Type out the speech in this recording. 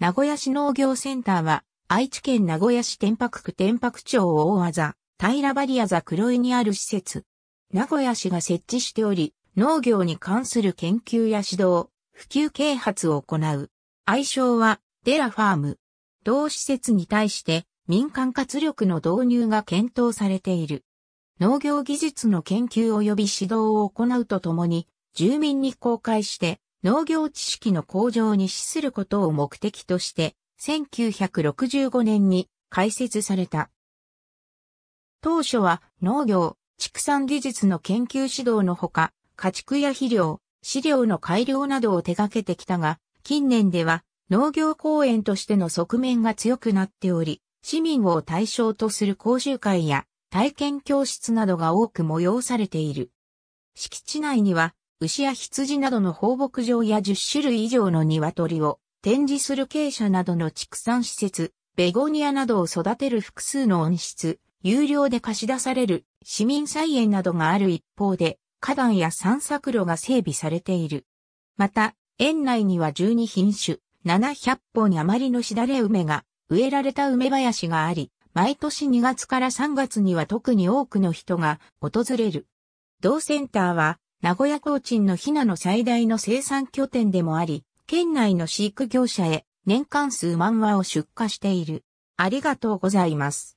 名古屋市農業センターは、愛知県名古屋市天白区天白町大技、平バリア座黒井にある施設。名古屋市が設置しており、農業に関する研究や指導、普及啓発を行う。愛称は、デラファーム。同施設に対して、民間活力の導入が検討されている。農業技術の研究及び指導を行うとともに、住民に公開して、農業知識の向上に資することを目的として、1965年に開設された。当初は農業、畜産技術の研究指導のほか、家畜や肥料、飼料の改良などを手掛けてきたが、近年では農業公園としての側面が強くなっており、市民を対象とする講習会や体験教室などが多く催されている。敷地内には牛や羊などの放牧場や10種類以上の鶏を展示する鶏舎などの畜産施設、ベゴニアなどを育てる複数の温室、有料で貸し出される市民菜園などがある一方で、花壇や散策路が整備されている。また、園内には12品種、700本余りのしだれ梅が植えられた梅林があり、毎年2月から3月には特に多くの人が訪れる。同センターは名古屋コーチンのヒナの最大の生産拠点でもあり、県内の飼育業者へ年間数万羽を出荷している。ありがとうございます。